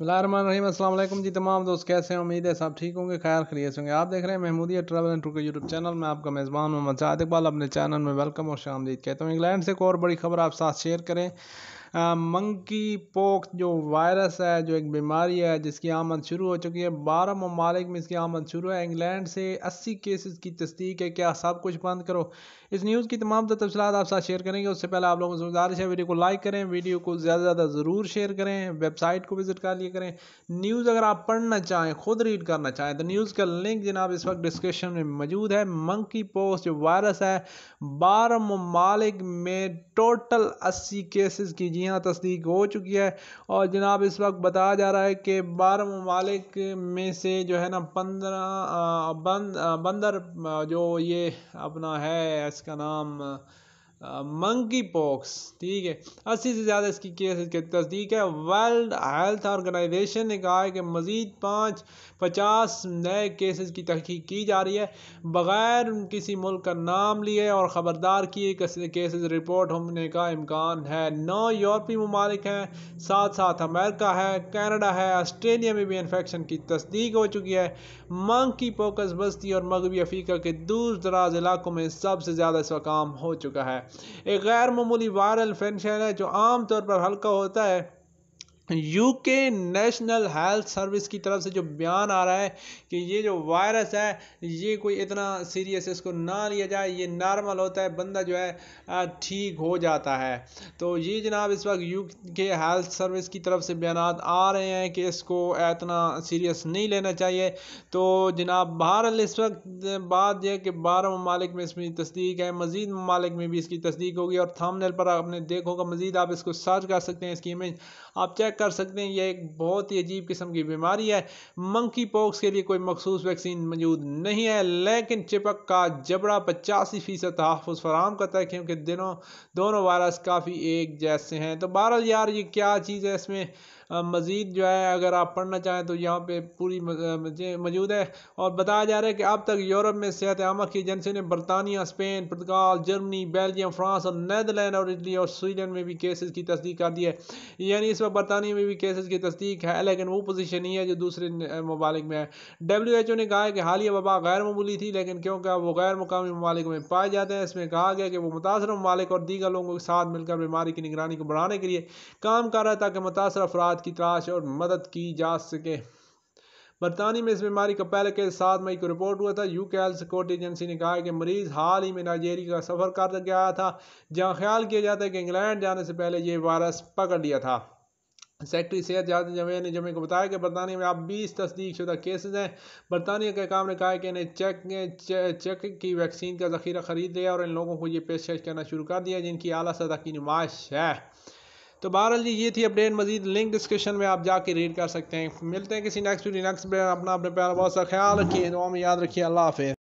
बसमीम अल्लाम जी तमाम दोस्त कैसे हैं उम्मीद है सब ठीक होंगे खैर खरीज होंगे आप देख रहे हैं महमूदिया ट्रैवल एंड टूर के यूट्यूब चैनल में आपका मेज़बान मोहम्मद साद इकबाल अपने चैनल में वेलकम और शामदीद कहता हूँ इंग्लैंड से एक और बड़ी खबर आप साथ शेयर करें मंकी पोक्स जो वायरस है जो एक बीमारी है जिसकी आमद शुरू हो चुकी है बारह ममालिक में इसकी आमद शुरू है इंग्लैंड से अस्सी केसेस की तस्दीक है क्या सब कुछ बंद करो इस न्यूज़ की तमाम तफसलत आप साथ शेयर करेंगे उससे पहले आप लोगों से गुजारिश है वीडियो को लाइक करें वीडियो को ज़्यादा से ज़्यादा ज़रूर शेयर करें वेबसाइट को विज़िट कर लिया करें न्यूज़ अगर आप पढ़ना चाहें खुद रीड करना चाहें तो न्यूज़ का लिंक जनाब इस वक्त डिस्क्रिप्शन में मौजूद है मंकी पोस्ट जो वायरस है बारह ममालिक में टोटल अस्सी केसेस की जी हाँ तस्दीक हो चुकी है और जनाब इस वक्त बताया जा रहा है कि बारह ममालिक में से जो है ना पंद्रह बंद बंदर जो ये अपना है इसका नाम मंकी पॉक्स ठीक है अस्सी से ज़्यादा इसकी केस की तस्दीक है वर्ल्ड हेल्थ ऑर्गेनाइजेशन ने कहा है कि मज़ीद पाँच पचास नए केसेस की तहकीक की जा रही है बग़ैर किसी मुल्क का नाम लिए और ख़बरदार किए केसेस रिपोर्ट होने का इम्कान है नौ यूरोपीय ममालिक हैं साथ साथ अमेरिका है कैनेडा है ऑस्ट्रेलिया में भी इन्फेक्शन की तस्दीक हो चुकी है मंकी पोकस बस्ती और मगरबी अफ्रीका के दूर दराज इलाकों में सबसे ज़्यादा इसका काम हो चुका है एक गैर मामूली वायरल इन्फेक्शन है जो आमतौर पर हल्का होता है यूके नेशनल हेल्थ सर्विस की तरफ से जो बयान आ रहा है कि ये जो वायरस है ये कोई इतना सीरियस इसको ना लिया जाए ये नॉर्मल होता है बंदा जो है ठीक हो जाता है तो ये जनाब इस वक्त यूके हेल्थ सर्विस की तरफ से बयान आ रहे हैं कि इसको इतना सीरियस नहीं लेना चाहिए तो जनाब बहरहाल इस वक्त बात यह कि बारह ममालिक में इसमें तस्दीक है मज़ीद ममालिक में भी इसकी तस्दीक होगी और थामनेल पर आपने देखोगा मज़ीद आप इसको सर्च कर सकते हैं इसकी इमेज आप चेक कर सकते हैं यह एक बहुत ही अजीब किस्म की बीमारी है मंकी पॉक्स के लिए कोई मखसूस वैक्सीन मौजूद नहीं है लेकिन चिपक का जबड़ा पचासी फ़ीसद तहफ़ फराम करता है क्योंकि दिनों दोनों वायरस काफ़ी एक जैसे हैं तो बहरहाल यार ये क्या चीज़ है इसमें मज़ीद जो है अगर आप पढ़ना चाहें तो यहाँ पे पूरी मौजूद है और बताया जा रहा है कि अब तक यूरोप में सेहत आमक की एजेंसी ने बरतानिया Spain Portugal Germany Belgium France और नैदरलैंड और इटली और स्वीडन में भी केसेज़ की तस्दीक कर दी है यानी इस वक्त बरतानिया में भी केसेज़ की तस्दीक है लेकिन वो पोजीशन नहीं है जो दूसरे ममालिक में है डब्ल्यू एच ओ ने कहा है कि हालिया वबा गैर ममूली थी लेकिन क्योंकि वो गैर मुकामी ममालिक में पाए जाते हैं इसमें कहा गया कि वो मुतासर ममालिक और दीगर लोगों के साथ मिलकर बीमारी की निगरानी को बढ़ाने के लिए काम कर रहा है ताकि मुतासर अफरा इलाज की तलाश और मदद की जा सके बरतानी में इस बीमारी का पहले के सात मई को रिपोर्ट हुआ था यूके हेल्थ सिक्योरिटी एजेंसी ने कहा कि मरीज हाल ही में नाइजेरिया का सफर कर गया था जहां ख्याल किया जाता है कि इंग्लैंड जाने से पहले ये वायरस पकड़ लिया था सेक्रेटरी सेहत जाद जमे ने जमे को बताया कि बरतानिया में अब 20 तस्दीक शुदा केसेज हैं बरतानिया के काम ने कहा कि इन्हें चेक चेक, चेक की वैक्सीन का जखीरा खरीद लिया और इन लोगों को ये पेशकश करना शुरू कर दिया जिनकी अली सतह की नुमाइश है तो बहरहाल ये थी अपडेट मजीद लिंक डिस्क्रिप्शन में आप जाके रीड कर सकते हैं मिलते हैं किसी नेक्स्ट वीडियो नेक्स्ट अपना अपने प्यार बहुत सा ख्याल रखिए दुआ में याद रखिए अल्लाह हाफिज़